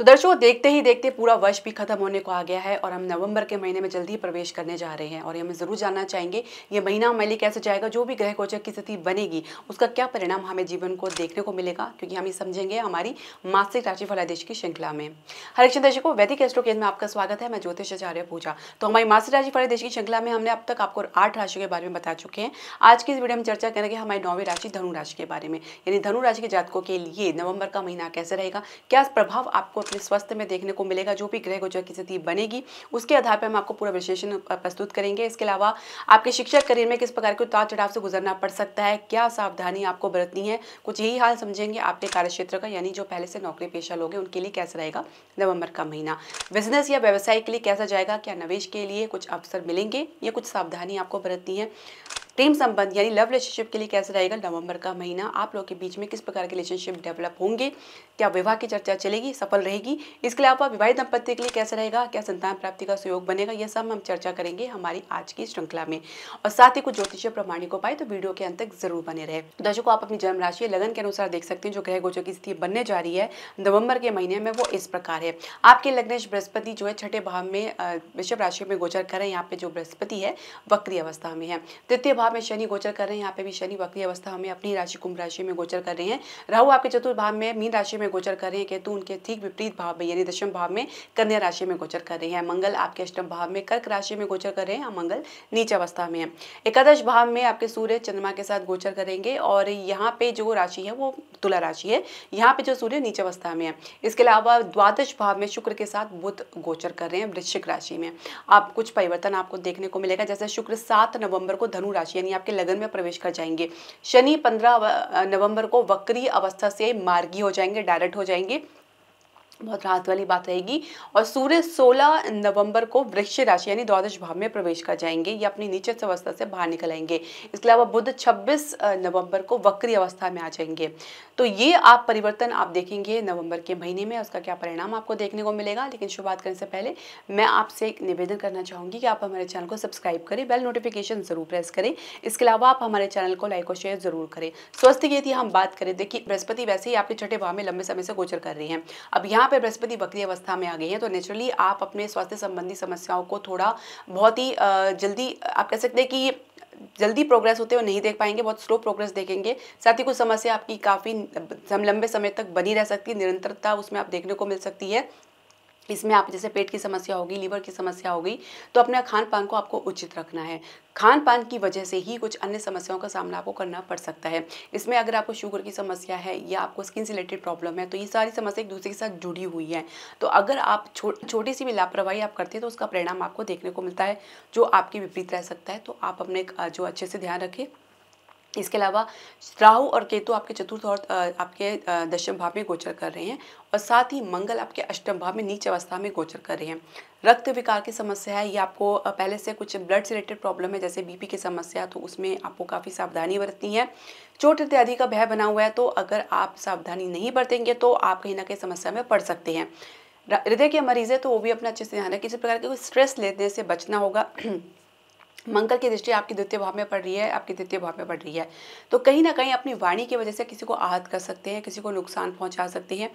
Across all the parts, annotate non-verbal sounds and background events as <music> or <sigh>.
तो दर्शकों देखते ही देखते पूरा वर्ष भी खत्म होने को आ गया है और हम नवंबर के महीने में जल्दी ही प्रवेश करने जा रहे हैं और ये हमें ज़रूर जानना चाहेंगे ये महीना हमारे लिए कैसे जाएगा जो भी ग्रह गोचर की स्थिति बनेगी उसका क्या परिणाम हमें जीवन को देखने को मिलेगा क्योंकि हम ये समझेंगे हमारी मासिक राशि फलादेश की श्रृंखला में हरिक्षण दर्शकों वैदिक एस्ट्रो केंद्र में आपका स्वागत है मैं ज्योतिषाचार्य पूजा तो हमारी मासिक राशि फलादेश की श्रृंखला में हमने अब तक आपको आठ राशियों के बारे में बता चुके हैं आज की इस वीडियो में चर्चा करेंगे हमारी नौवीं राशि धनु राशि के बारे में यानी धनु राशि के जातकों के लिए नवंबर का महीना कैसे रहेगा क्या प्रभाव आपको अपने स्वास्थ्य में देखने को मिलेगा जो भी ग्रह गोचर की स्थिति बनेगी उसके आधार पर हम आपको पूरा विश्लेषण प्रस्तुत करेंगे इसके अलावा आपके शिक्षा करियर में किस प्रकार के उतार चढ़ाव से गुजरना पड़ सकता है क्या सावधानी आपको बरतनी है कुछ यही हाल समझेंगे आपके कार्यक्षेत्र का यानी जो पहले से नौकरी पेशा लोग हैं उनके लिए कैसा रहेगा नवंबर का महीना बिजनेस या व्यवसाय के लिए कैसा जाएगा क्या निवेश के लिए कुछ अवसर मिलेंगे या कुछ सावधानी आपको बरतनी है प्रेम संबंध यानी लव रिलेशनशिप के लिए कैसे रहेगा नवंबर का महीना आप लोग के बीच में किस प्रकार के रिलेशनशिप डेवलप होंगे क्या विवाह की चर्चा चलेगी सफल रहेगी इसके अलावा विवाहित दंपत्ति के लिए कैसा रहेगा क्या संतान प्राप्ति का सहयोग बनेगा यह सब हम चर्चा करेंगे हमारी आज की श्रृंखला में और साथ ही कुछ ज्योतिष प्रमाणिक उपाय तो वीडियो के अंत तक जरूर बने रहे तो दर्शकों आप अपनी जन्म राशि लगन के अनुसार देख सकते हैं जो ग्रह गोचर की स्थिति बनने जा रही है नवंबर के महीने में वो इस प्रकार है आपके लग्नेश बृहस्पति जो है छठे भाव में वृषभ राशि में गोचर करें यहाँ पे जो बृहस्पति है वक्री अवस्था में है तृतीय भाव भाव में शनि गोचर कर रहे हैं यहाँ पे भी शनि वक्री अवस्था हमें अपनी राशि कुंभ राशि में गोचर कर रहे हैं राहु आपके चतुर्थ भाव में मीन राशि में गोचर कर रहे हैं केतु उनके ठीक विपरीत भाव में यानी दशम भाव में कन्या राशि में गोचर कर रहे हैं मंगल आपके अष्टम भाव में कर्क राशि में गोचर कर रहे हैं मंगल नीच अवस्था में है एकादश भाव में आपके सूर्य चंद्रमा के साथ गोचर करेंगे और यहाँ पे जो राशि है वो तुला राशि है यहाँ पे जो सूर्य नीच अवस्था में है इसके अलावा द्वादश भाव में शुक्र के साथ बुध गोचर कर रहे हैं वृश्चिक राशि में आप कुछ परिवर्तन आपको देखने को मिलेगा जैसे शुक्र सात नवंबर को धनु राशि राशि यानी आपके लगन में प्रवेश कर जाएंगे शनि पंद्रह नवंबर को वक्री अवस्था से मार्गी हो जाएंगे डायरेक्ट हो जाएंगे बहुत राहत वाली बात रहेगी और सूर्य 16 नवंबर को वृक्ष राशि यानी द्वादश भाव में प्रवेश कर जाएंगे या अपनी नीचे अवस्था से बाहर निकल आएंगे इसके अलावा बुद्ध 26 नवंबर को वक्री अवस्था में आ जाएंगे तो ये आप परिवर्तन आप देखेंगे नवंबर के महीने में उसका क्या परिणाम आपको देखने को मिलेगा लेकिन शुरुआत करने से पहले मैं आपसे एक निवेदन करना चाहूँगी कि आप हमारे चैनल को सब्सक्राइब करें बेल नोटिफिकेशन ज़रूर प्रेस करें इसके अलावा आप हमारे चैनल को लाइक और शेयर ज़रूर करें स्वस्थ यदि थी हम बात करें देखिए बृहस्पति वैसे ही आपके छठे भाव में लंबे समय से गोचर कर रही हैं अब यहाँ पे बृहस्पति बकरी अवस्था में आ गई है तो नेचुरली आप अपने स्वास्थ्य संबंधी समस्याओं को थोड़ा बहुत ही जल्दी आप कह सकते हैं कि जल्दी प्रोग्रेस होते हुए नहीं देख पाएंगे बहुत स्लो प्रोग्रेस देखेंगे साथ ही कुछ समस्या आपकी काफ़ी लंबे समय तक बनी रह सकती है निरंतरता उसमें आप देखने को मिल सकती है इसमें आप जैसे पेट की समस्या होगी लीवर की समस्या होगी तो अपने खान पान को आपको उचित रखना है खान पान की वजह से ही कुछ अन्य समस्याओं का सामना आपको करना पड़ सकता है इसमें अगर आपको शुगर की समस्या है या आपको स्किन से रिलेटेड प्रॉब्लम है तो ये सारी समस्या एक दूसरे के साथ जुड़ी हुई है तो अगर आप छो, छोटी सी भी लापरवाही आप करते हैं तो उसका परिणाम आपको देखने को मिलता है जो आपके विपरीत रह सकता है तो आप अपने जो अच्छे से ध्यान रखें इसके अलावा राहु और केतु आपके चतुर्थ और आपके दशम भाव में गोचर कर रहे हैं और साथ ही मंगल आपके अष्टम भाव में नीच अवस्था में गोचर कर रहे हैं रक्त विकार की समस्या है या आपको पहले से कुछ ब्लड से रिलेटेड प्रॉब्लम है जैसे बीपी की समस्या तो उसमें आपको काफ़ी सावधानी बरतनी है चोट इत्यादि का भय बना हुआ है तो अगर आप सावधानी नहीं बरतेंगे तो आप कहीं ना कहीं समस्या में पड़ सकते हैं हृदय के मरीज है तो वो भी अपना अच्छे से ध्यान रखें किसी प्रकार के कोई स्ट्रेस लेने से बचना होगा मंगल की दृष्टि आपकी द्वितीय भाव में पड़ रही है आपकी द्वितीय भाव में पड़ रही है तो कहीं ना कहीं अपनी वाणी की वजह से किसी को आहत कर सकते हैं किसी को नुकसान पहुंचा सकते हैं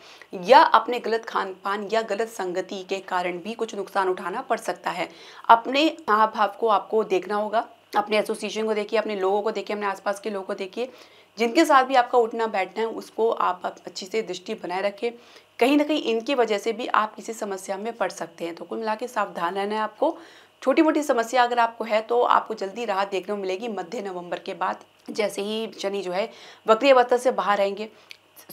या अपने गलत खान पान या गलत संगति के कारण भी कुछ नुकसान उठाना पड़ सकता है अपने महाभाव को आपको देखना होगा अपने एसोसिएशन को देखिए अपने लोगों को देखिए अपने आसपास के लोगों को देखिए जिनके साथ भी आपका उठना बैठना है उसको आप, आप अच्छी से दृष्टि बनाए रखें कहीं ना कहीं इनकी वजह से भी आप किसी समस्या में पड़ सकते हैं तो कुल मिला के सावधान रहना है आपको छोटी मोटी समस्या अगर आपको है तो आपको जल्दी राहत देखने को मिलेगी मध्य नवंबर के बाद जैसे ही शनि जो है वक्री अवस्था से बाहर रहेंगे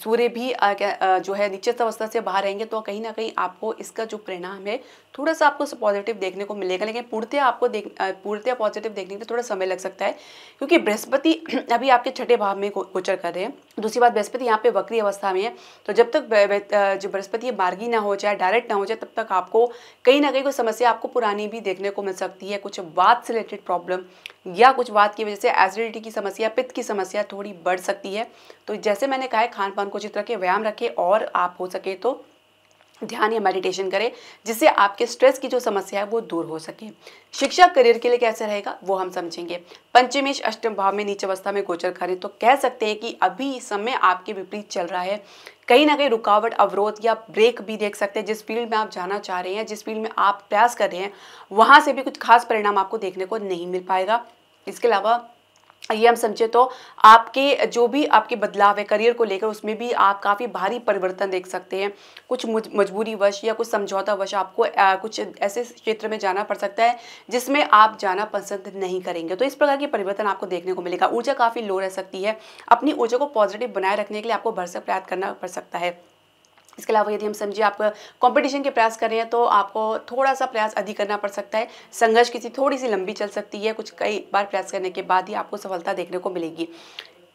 सूर्य भी जो है निश्चित अवस्था से बाहर रहेंगे तो कहीं ना कहीं आपको इसका जो परिणाम है थोड़ा सा आपको पॉजिटिव देखने को मिलेगा लेकिन पूर्णतः आपको देख पूर्तिया पॉजिटिव देखने के थोड़ा समय लग सकता है क्योंकि बृहस्पति <clears throat> अभी आपके छठे भाव में गोचर कर रहे हैं दूसरी बात बृहस्पति यहाँ पे वक्री अवस्था में है तो जब तक जो बृहस्पति मार्गी ना हो जाए डायरेक्ट ना हो जाए तब तक आपको कहीं ना कहीं कोई समस्या आपको पुरानी भी देखने को मिल सकती है कुछ वाद से रिलेटेड प्रॉब्लम या कुछ वाद की वजह से एसिडिटी की समस्या पित्त की समस्या थोड़ी बढ़ सकती है तो जैसे मैंने कहा है खान खान पान को उचित के व्यायाम रखें और आप हो सके तो ध्यान या मेडिटेशन करें जिससे आपके स्ट्रेस की जो समस्या है वो दूर हो सके शिक्षा करियर के लिए कैसे रहेगा वो हम समझेंगे पंचमेश अष्टम भाव में नीचे अवस्था में गोचर करें तो कह सकते हैं कि अभी इस समय आपके विपरीत चल रहा है कहीं ना कहीं रुकावट अवरोध या ब्रेक भी देख सकते हैं जिस फील्ड में आप जाना चाह रहे हैं जिस फील्ड में आप प्रयास कर रहे हैं वहाँ से भी कुछ खास परिणाम आपको देखने को नहीं मिल पाएगा इसके अलावा ये हम समझे तो आपके जो भी आपके बदलाव है करियर को लेकर उसमें भी आप काफ़ी भारी परिवर्तन देख सकते हैं कुछ मजबूरी वश या कुछ समझौता वश आपको आ, कुछ ऐसे क्षेत्र में जाना पड़ सकता है जिसमें आप जाना पसंद नहीं करेंगे तो इस प्रकार के परिवर्तन आपको देखने को मिलेगा ऊर्जा काफ़ी लो रह सकती है अपनी ऊर्जा को पॉजिटिव बनाए रखने के लिए आपको भरसक प्रयास करना पड़ सकता है इसके अलावा यदि हम समझिए आप कंपटीशन के प्रयास कर रहे हैं तो आपको थोड़ा सा प्रयास अधिक करना पड़ सकता है संघर्ष किसी थोड़ी सी लंबी चल सकती है कुछ कई बार प्रयास करने के बाद ही आपको सफलता देखने को मिलेगी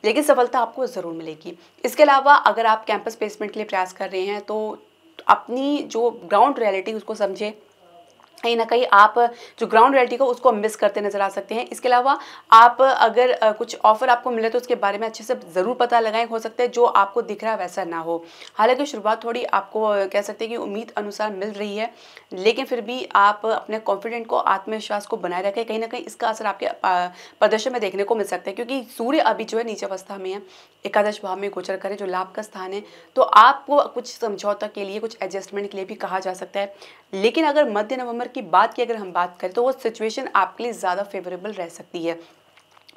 लेकिन सफलता आपको ज़रूर मिलेगी इसके अलावा अगर आप कैंपस प्लेसमेंट के लिए प्रयास कर रहे हैं तो अपनी जो ग्राउंड रियलिटी उसको समझें कहीं ना कहीं आप जो ग्राउंड रियलिटी को उसको मिस करते नजर आ सकते हैं इसके अलावा आप अगर कुछ ऑफर आपको मिले तो उसके बारे में अच्छे से ज़रूर पता लगाएं हो सकता है जो आपको दिख रहा है वैसा ना हो हालांकि शुरुआत थोड़ी आपको कह सकते हैं कि उम्मीद अनुसार मिल रही है लेकिन फिर भी आप अपने कॉन्फिडेंट को आत्मविश्वास को बनाए रखें कहीं ना कहीं इसका असर आपके प्रदर्शन में देखने को मिल सकता है क्योंकि सूर्य अभी जो है नीचे अवस्था में है एकादश भाव में गोचर करें जो लाभ का स्थान है तो आपको कुछ समझौता के लिए कुछ एडजस्टमेंट के लिए भी कहा जा सकता है लेकिन अगर मध्य नवंबर की बात की अगर हम बात करें तो वो सिचुएशन आपके लिए ज़्यादा फेवरेबल रह सकती है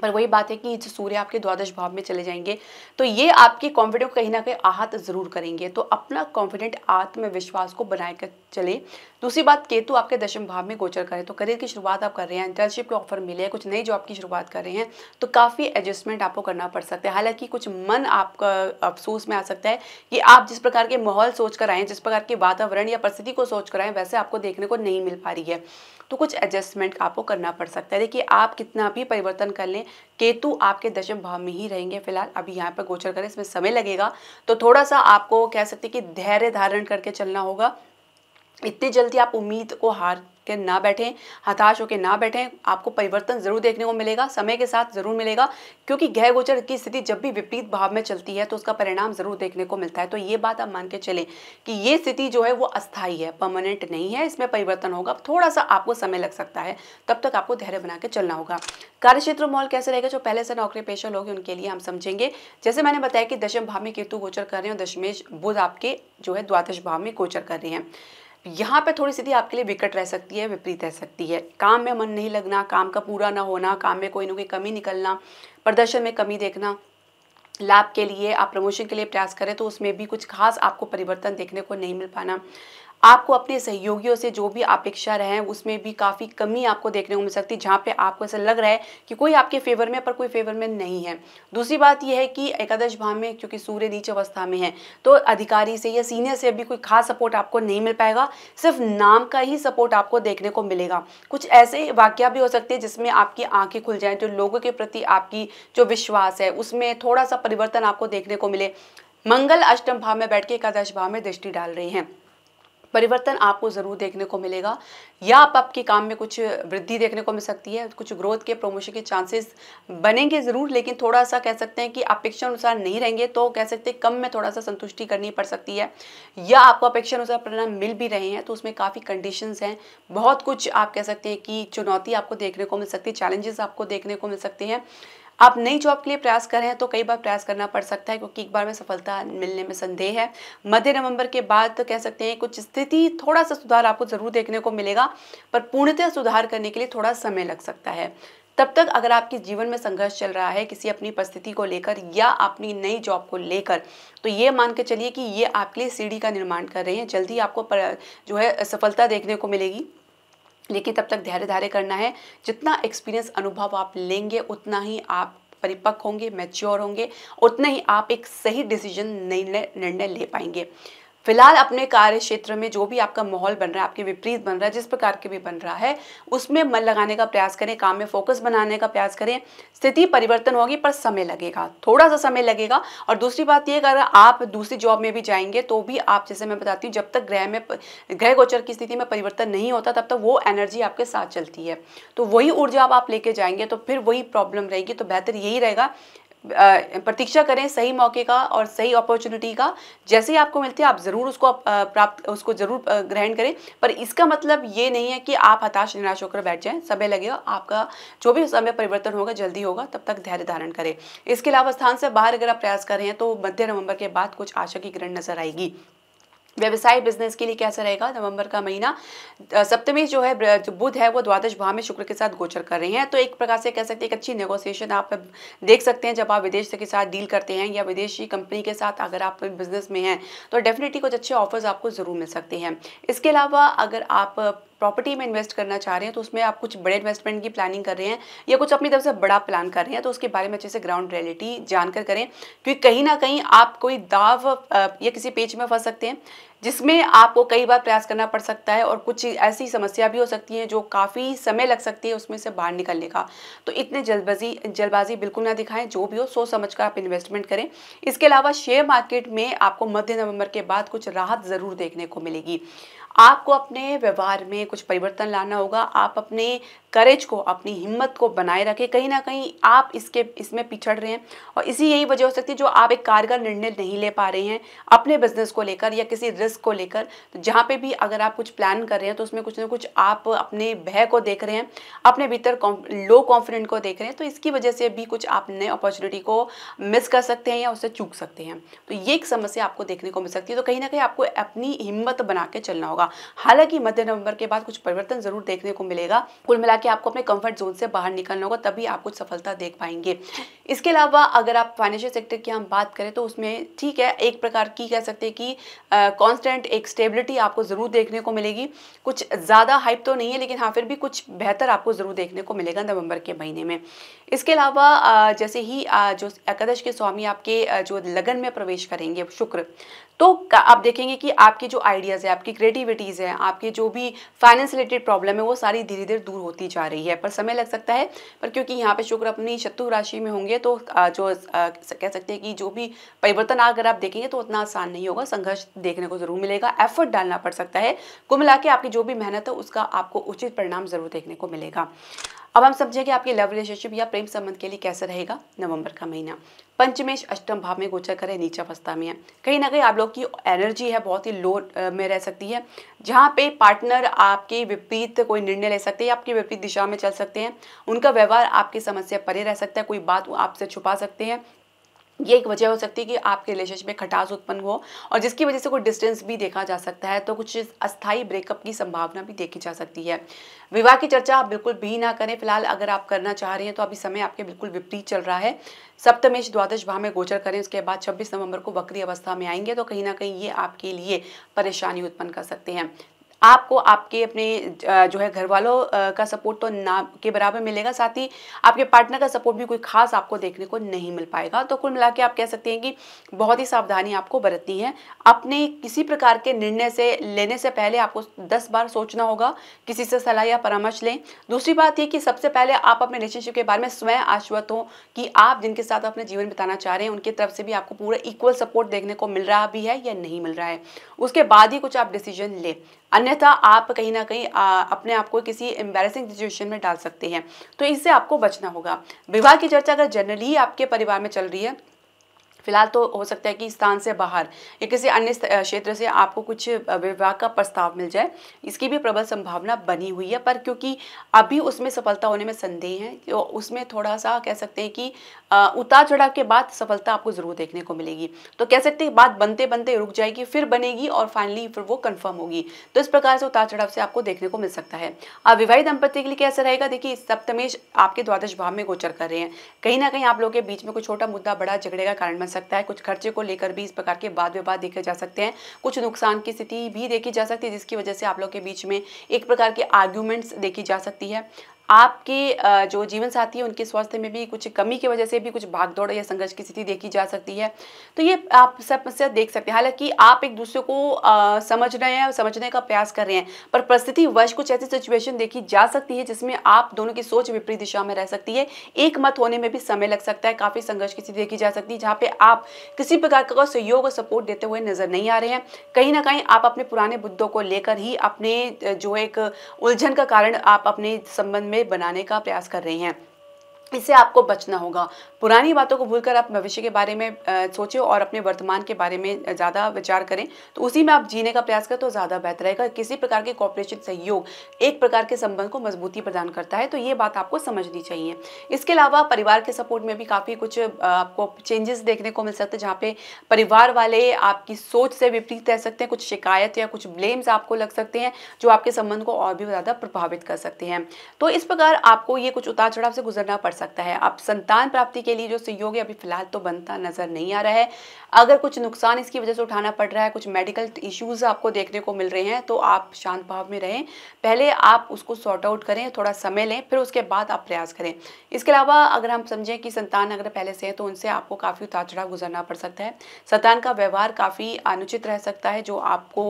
पर वही बात है कि सूर्य आपके द्वादश भाव में चले जाएंगे तो ये आपके कॉन्फिडेंट को कहीं ना कहीं आहत ज़रूर करेंगे तो अपना कॉन्फिडेंट आत्मविश्वास को बनाए कर चले दूसरी बात केतु आपके दशम भाव में गोचर करें तो करियर की शुरुआत आप कर रहे हैं इंटर्नशिप के ऑफर मिले हैं कुछ नई जॉब की शुरुआत कर रहे हैं तो काफ़ी एडजस्टमेंट आपको करना पड़ सकता है हालांकि कुछ मन आपका अफसोस में आ सकता है कि आप जिस प्रकार के माहौल सोच कर आएँ जिस प्रकार के वातावरण या परिस्थिति को सोच कर आएँ वैसे आपको देखने को नहीं मिल पा रही है तो कुछ एडजस्टमेंट आपको करना पड़ सकता है देखिए आप कितना भी परिवर्तन कर लें केतु आपके दशम भाव में ही रहेंगे फिलहाल अभी यहाँ पर गोचर करें इसमें समय लगेगा तो थोड़ा सा आपको कह सकते हैं कि धैर्य धारण करके चलना होगा इतनी जल्दी आप उम्मीद को हार के ना बैठें हताश होकर ना बैठें आपको परिवर्तन ज़रूर देखने को मिलेगा समय के साथ ज़रूर मिलेगा क्योंकि गह गोचर की स्थिति जब भी विपरीत भाव में चलती है तो उसका परिणाम ज़रूर देखने को मिलता है तो ये बात आप मान के चलें कि ये स्थिति जो है वो अस्थायी है परमानेंट नहीं है इसमें परिवर्तन होगा थोड़ा सा आपको समय लग सकता है तब तक आपको धैर्य बना के चलना होगा कार्यक्षेत्र माहौल कैसे रहेगा जो पहले से नौकरी पेशा लोग उनके लिए हम समझेंगे जैसे मैंने बताया कि दशम भाव में केतु गोचर कर रहे हैं और दशमेश बुध आपके जो है द्वादश भाव में गोचर कर रहे हैं यहाँ पे थोड़ी स्थिति आपके लिए विकट रह सकती है विपरीत रह सकती है काम में मन नहीं लगना काम का पूरा ना होना काम में कोई ना कोई कमी निकलना प्रदर्शन में कमी देखना लाभ के लिए आप प्रमोशन के लिए प्रयास करें तो उसमें भी कुछ खास आपको परिवर्तन देखने को नहीं मिल पाना आपको अपने सहयोगियों से जो भी अपेक्षा रहे हैं उसमें भी काफ़ी कमी आपको देखने को मिल सकती है जहाँ पे आपको ऐसा लग रहा है कि कोई आपके फेवर में पर कोई फेवर में नहीं है दूसरी बात यह है कि एकादश भाव में क्योंकि सूर्य नीच अवस्था में है तो अधिकारी से या सीनियर से भी कोई खास सपोर्ट आपको नहीं मिल पाएगा सिर्फ नाम का ही सपोर्ट आपको देखने को मिलेगा कुछ ऐसे वाक्य भी हो सकते हैं जिसमें आपकी आँखें खुल जाएँ जो लोगों के प्रति आपकी जो विश्वास है उसमें थोड़ा सा परिवर्तन आपको देखने को मिले मंगल अष्टम भाव में बैठ के एकादश भाव में दृष्टि डाल रही हैं परिवर्तन आपको ज़रूर देखने को मिलेगा या आप आपके काम में कुछ वृद्धि देखने को मिल सकती है कुछ ग्रोथ के प्रमोशन के चांसेस बनेंगे ज़रूर लेकिन थोड़ा सा कह सकते हैं कि अपेक्षा अनुसार नहीं रहेंगे तो कह सकते हैं कम में थोड़ा सा संतुष्टि करनी पड़ सकती है या आपको अपेक्षा अनुसार परिणाम मिल भी रहे हैं तो उसमें काफ़ी कंडीशन हैं बहुत कुछ आप कह सकते हैं कि चुनौती आपको देखने को मिल सकती है चैलेंजेस आपको देखने को मिल सकते हैं आप नई जॉब के लिए प्रयास कर रहे हैं तो कई बार प्रयास करना पड़ सकता है क्योंकि एक बार में सफलता मिलने में संदेह है मध्य नवंबर के बाद तो कह सकते हैं कुछ स्थिति थोड़ा सा सुधार आपको ज़रूर देखने को मिलेगा पर पूर्णतः सुधार करने के लिए थोड़ा समय लग सकता है तब तक अगर आपके जीवन में संघर्ष चल रहा है किसी अपनी परिस्थिति को लेकर या अपनी नई जॉब को लेकर तो ये मान के चलिए कि ये आपके लिए सीढ़ी का निर्माण कर रहे हैं जल्दी आपको जो है सफलता देखने को मिलेगी लेकिन तब तक धैर्य धारे करना है जितना एक्सपीरियंस अनुभव आप लेंगे उतना ही आप परिपक्व होंगे मैच्योर होंगे उतना ही आप एक सही डिसीजन निर्णय ले पाएंगे फिलहाल अपने कार्य क्षेत्र में जो भी आपका माहौल बन रहा है आपके विपरीत बन रहा है जिस प्रकार के भी बन रहा है उसमें मन लगाने का प्रयास करें काम में फोकस बनाने का प्रयास करें स्थिति परिवर्तन होगी पर समय लगेगा थोड़ा सा समय लगेगा और दूसरी बात यह अगर आप दूसरी जॉब में भी जाएंगे तो भी आप जैसे मैं बताती हूँ जब तक ग्रह में ग्रह गोचर की स्थिति में परिवर्तन नहीं होता तब तक वो एनर्जी आपके साथ चलती है तो वही ऊर्जा आप लेके जाएंगे तो फिर वही प्रॉब्लम रहेगी तो बेहतर यही रहेगा प्रतीक्षा करें सही मौके का और सही अपॉर्चुनिटी का जैसे ही आपको मिलती है आप ज़रूर उसको प्राप्त उसको ज़रूर ग्रहण करें पर इसका मतलब ये नहीं है कि आप हताश निराश होकर बैठ जाएं समय लगेगा आपका जो भी समय परिवर्तन होगा जल्दी होगा तब तक धैर्य धारण करें इसके अलावा स्थान से बाहर अगर आप प्रयास कर रहे हैं तो मध्य नवंबर के बाद कुछ आशा की किरण नजर आएगी व्यवसाय बिजनेस के लिए कैसा रहेगा नवंबर का महीना सप्तमी जो है जो बुध है वो द्वादश भाव में शुक्र के साथ गोचर कर रहे हैं तो एक प्रकार से कह सकते हैं एक अच्छी नेगोशिएशन आप देख सकते हैं जब आप विदेश के साथ डील करते हैं या विदेशी कंपनी के साथ अगर आप बिजनेस में हैं तो डेफिनेटली कुछ अच्छे ऑफर्स आपको ज़रूर मिल सकते हैं इसके अलावा अगर आप प्रॉपर्टी में इन्वेस्ट करना चाह रहे हैं तो उसमें आप कुछ बड़े इन्वेस्टमेंट की प्लानिंग कर रहे हैं या कुछ अपनी तरफ से बड़ा प्लान कर रहे हैं तो उसके बारे में अच्छे से ग्राउंड रियलिटी जानकर करें क्योंकि कहीं ना कहीं आप कोई दाव या किसी पेज में फंस सकते हैं जिसमें आपको कई बार प्रयास करना पड़ सकता है और कुछ ऐसी समस्या भी हो सकती है जो काफ़ी समय लग सकती है उसमें से बाहर निकलने का तो इतने जल्दबाजी जल्दबाजी बिल्कुल ना दिखाएं जो भी हो सोच समझ कर आप इन्वेस्टमेंट करें इसके अलावा शेयर मार्केट में आपको मध्य नवंबर के बाद कुछ राहत ज़रूर देखने को मिलेगी आपको अपने व्यवहार में कुछ परिवर्तन लाना होगा आप अपने करेज को अपनी हिम्मत को बनाए रखें कहीं ना कहीं आप इसके इसमें पिछड़ रहे हैं और इसी यही वजह हो सकती है जो आप एक कारगर निर्णय नहीं ले पा रहे हैं अपने बिजनेस को लेकर या किसी रिस्क को लेकर तो जहाँ पे भी अगर आप कुछ प्लान कर रहे हैं तो उसमें कुछ ना कुछ आप अपने भय को देख रहे हैं अपने भीतर लो कॉन्फिडेंट को देख रहे हैं तो इसकी वजह से भी कुछ आप नए अपॉर्चुनिटी को मिस कर सकते हैं या उससे चूक सकते हैं तो ये एक समस्या आपको देखने को मिल सकती है तो कहीं ना कहीं आपको अपनी हिम्मत बना के चलना होगा होगा हालांकि मध्य नवंबर के बाद कुछ परिवर्तन जरूर देखने को मिलेगा कुल मिला आपको अपने कंफर्ट जोन से बाहर निकलना होगा तभी आप कुछ सफलता देख पाएंगे इसके अलावा अगर आप फाइनेंशियल सेक्टर की हम बात करें तो उसमें ठीक है एक प्रकार की कह सकते हैं कि कॉन्स्टेंट एक स्टेबिलिटी आपको ज़रूर देखने को मिलेगी कुछ ज़्यादा हाइप तो नहीं है लेकिन हाँ फिर भी कुछ बेहतर आपको ज़रूर देखने को मिलेगा नवंबर के महीने में इसके अलावा जैसे ही जो एकादश के स्वामी आपके जो लगन में प्रवेश करेंगे शुक्र तो आप देखेंगे कि आपकी जो आइडियाज़ है आपकी क्रिएटिविटीज़ है आपके जो भी फाइनेंस रिलेटेड प्रॉब्लम है वो सारी धीरे धीरे दूर होती जा रही है पर समय लग सकता है पर क्योंकि यहाँ पे शुक्र अपनी शत्रु राशि में होंगे तो जो कह सकते हैं कि जो भी परिवर्तन अगर आप देखेंगे तो उतना आसान नहीं होगा संघर्ष देखने को जरूर मिलेगा एफर्ट डालना पड़ सकता है कुल मिला के आपकी जो भी मेहनत है उसका आपको उचित परिणाम जरूर देखने को मिलेगा अब हम समझेंगे आपके लव रिलेशनशिप या प्रेम संबंध के लिए कैसा रहेगा नवंबर का महीना पंचमेश अष्टम भाव में गोचर करें नीचा अवस्था में है कहीं ना कहीं आप लोग की एनर्जी है बहुत ही लो में रह सकती है जहाँ पे पार्टनर आपके विपरीत कोई निर्णय ले सकते हैं आपकी विपरीत दिशा में चल सकते हैं उनका व्यवहार आपकी समस्या परे रह सकता है कोई बात आपसे छुपा सकते हैं ये एक वजह हो सकती है कि आपके रिलेशनशिप में खटास उत्पन्न हो और जिसकी वजह से कोई डिस्टेंस भी देखा जा सकता है तो कुछ अस्थाई ब्रेकअप की संभावना भी देखी जा सकती है विवाह की चर्चा आप बिल्कुल भी ना करें फिलहाल अगर आप करना चाह रहे हैं तो अभी समय आपके बिल्कुल विपरीत चल रहा है सप्तमेश द्वादश भाव में गोचर करें उसके बाद छब्बीस नवंबर को वक्री अवस्था में आएंगे तो कहीं ना कहीं ये आपके लिए परेशानी उत्पन्न कर सकते हैं आपको आपके अपने जो है घर वालों का सपोर्ट तो ना के बराबर मिलेगा साथ ही आपके पार्टनर का सपोर्ट भी कोई खास आपको देखने को नहीं मिल पाएगा तो कुल मिला के आप कह सकते हैं कि बहुत ही सावधानी आपको बरतनी है अपने किसी प्रकार के निर्णय से लेने से पहले आपको दस बार सोचना होगा किसी से सलाह या परामर्श लें दूसरी बात यह कि सबसे पहले आप अपने रिलेशनशिप के बारे में स्वयं आश्वत हों कि आप जिनके साथ अपने जीवन बिताना चाह रहे हैं उनकी तरफ से भी आपको पूरा इक्वल सपोर्ट देखने को मिल रहा भी है या नहीं मिल रहा है उसके बाद ही कुछ आप डिसीजन लें अन्यथा आप कहीं ना कहीं अपने आप को किसी एम्बेसिंग सिचुएशन में डाल सकते हैं तो इससे आपको बचना होगा विवाह की चर्चा अगर जनरली आपके परिवार में चल रही है फिलहाल तो हो सकता है कि स्थान से बाहर या किसी अन्य क्षेत्र से आपको कुछ विवाह का प्रस्ताव मिल जाए इसकी भी प्रबल संभावना बनी हुई है पर क्योंकि अभी उसमें सफलता होने में संदेह है तो उसमें थोड़ा सा कह सकते हैं कि उतार चढ़ाव के बाद सफलता आपको ज़रूर देखने को मिलेगी तो कह सकते हैं बात बनते बनते रुक जाएगी फिर बनेगी और फाइनली फिर वो कन्फर्म होगी तो इस प्रकार से उतार चढ़ाव से आपको देखने को मिल सकता है अब विवाहित दंपति के लिए कैसा रहेगा देखिए सप्तमेश आपके द्वादश भाव में गोचर कर रहे हैं कहीं ना कहीं आप लोगों के बीच में कोई छोटा मुद्दा बड़ा झगड़े का कारण सकता है कुछ खर्चे को लेकर भी इस प्रकार के वाद विवाद देखे जा सकते हैं कुछ नुकसान की स्थिति भी देखी जा सकती है जिसकी वजह से आप लोग के बीच में एक प्रकार के आर्ग्यूमेंट्स देखी जा सकती है आपके जो जीवन साथी है उनके स्वास्थ्य में भी कुछ कमी की वजह से भी कुछ भागदौड़ या संघर्ष की स्थिति देखी जा सकती है तो ये आप समस्या देख सकते हैं हालांकि आप एक दूसरे को समझ रहे हैं और समझने का प्रयास कर रहे हैं पर परिस्थिति वश कुछ ऐसी सिचुएशन देखी जा सकती है जिसमें आप दोनों की सोच विपरीत दिशा में रह सकती है एक मत होने में भी समय लग सकता है काफ़ी संघर्ष की स्थिति देखी जा सकती है जहाँ पे आप किसी प्रकार का सहयोग और सपोर्ट देते हुए नजर नहीं आ रहे हैं कहीं ना कहीं आप अपने पुराने मुद्दों को लेकर ही अपने जो एक उलझन का कारण आप अपने संबंध में बनाने का प्रयास कर रही हैं इससे आपको बचना होगा पुरानी बातों को भूलकर आप भविष्य के बारे में सोचें और अपने वर्तमान के बारे में ज़्यादा विचार करें तो उसी में आप जीने का प्रयास करें तो ज़्यादा बेहतर रहेगा किसी प्रकार के कॉपरेशन सहयोग एक प्रकार के संबंध को मजबूती प्रदान करता है तो ये बात आपको समझनी चाहिए इसके अलावा परिवार के सपोर्ट में भी काफ़ी कुछ आपको चेंजेस देखने को मिल सकते हैं जहाँ पर परिवार वाले आपकी सोच से विपरीत रह सकते हैं कुछ शिकायत या कुछ ब्लेम्स आपको लग सकते हैं जो आपके संबंध को और भी ज़्यादा प्रभावित कर सकते हैं तो इस प्रकार आपको ये कुछ उतार चढ़ाव से गुजरना पड़ सकता है आप संतान प्राप्ति के लिए जो सहयोग है अभी फिलहाल तो बनता नजर नहीं आ रहा है अगर कुछ नुकसान इसकी वजह से उठाना पड़ रहा है कुछ मेडिकल इश्यूज़ आपको देखने को मिल रहे हैं तो आप शांत भाव में रहें पहले आप उसको सॉर्ट आउट करें थोड़ा समय लें फिर उसके बाद आप प्रयास करें इसके अलावा अगर हम समझें कि संतान अगर पहले से है तो उनसे आपको काफ़ी उतार चढ़ाव गुजरना पड़ सकता है संतान का व्यवहार काफ़ी अनुचित रह सकता है जो आपको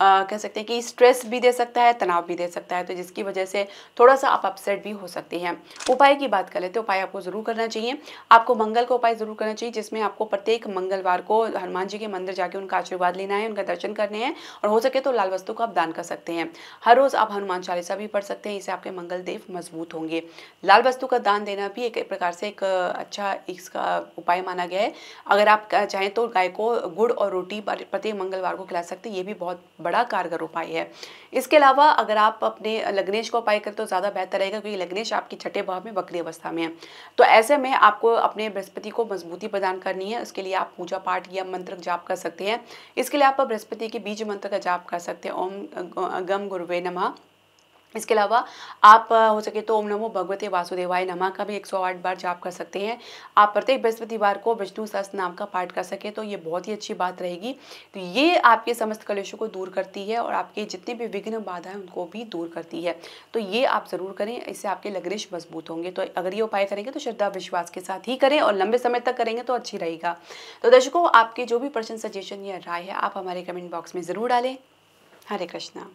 आ, कह सकते हैं कि स्ट्रेस भी दे सकता है तनाव भी दे सकता है तो जिसकी वजह से थोड़ा सा आप अपसेट भी हो सकते हैं उपाय की बात कर लेते हैं उपाय आपको ज़रूर करना चाहिए आपको मंगल का उपाय ज़रूर करना चाहिए जिसमें आपको प्रत्येक मंगलवार को हनुमान जी के मंदिर जाके उनका आशीर्वाद लेना है उनका दर्शन करने हैं और हो सके तो लाल वस्तु को आप दान कर सकते हैं हर रोज़ आप हनुमान चालीसा भी पढ़ सकते हैं इससे आपके मंगल देव मजबूत होंगे लाल वस्तु का दान देना भी एक प्रकार से एक अच्छा इसका उपाय माना गया है अगर आप चाहें तो गाय को गुड़ और रोटी प्रत्येक मंगलवार को खिला सकते हैं ये भी बहुत बड़ा कारगर उपाय है इसके अलावा अगर आप अपने लग्नेश का उपाय करें तो ज़्यादा बेहतर रहेगा क्योंकि लग्नेश आपकी छठे भाव में बकरी अवस्था में है तो ऐसे में आपको अपने बृहस्पति को मजबूती प्रदान करनी है उसके लिए आप पूजा पाठ पाठ या मंत्र जाप कर सकते हैं इसके लिए आप बृहस्पति के बीज मंत्र का जाप कर सकते हैं ओम गम गुरुवे नमः इसके अलावा आप हो सके तो ओम नमो भगवते वासुदेवाय नमः का भी 108 बार जाप कर सकते हैं आप प्रत्येक बृहस्पतिवार को विष्णु सहस्त्र नाम का पाठ कर सकें तो ये बहुत ही अच्छी बात रहेगी तो ये आपके समस्त कलेशों को दूर करती है और आपके जितने भी विघ्न बाधाएं उनको भी दूर करती है तो ये आप ज़रूर करें इससे आपके लग्नेश मजबूत होंगे तो अगर ये उपाय करेंगे तो श्रद्धा विश्वास के साथ ही करें और लंबे समय तक करेंगे तो अच्छी रहेगा तो दर्शकों आपके जो भी प्रश्न सजेशन या राय है आप हमारे कमेंट बॉक्स में ज़रूर डालें हरे कृष्णा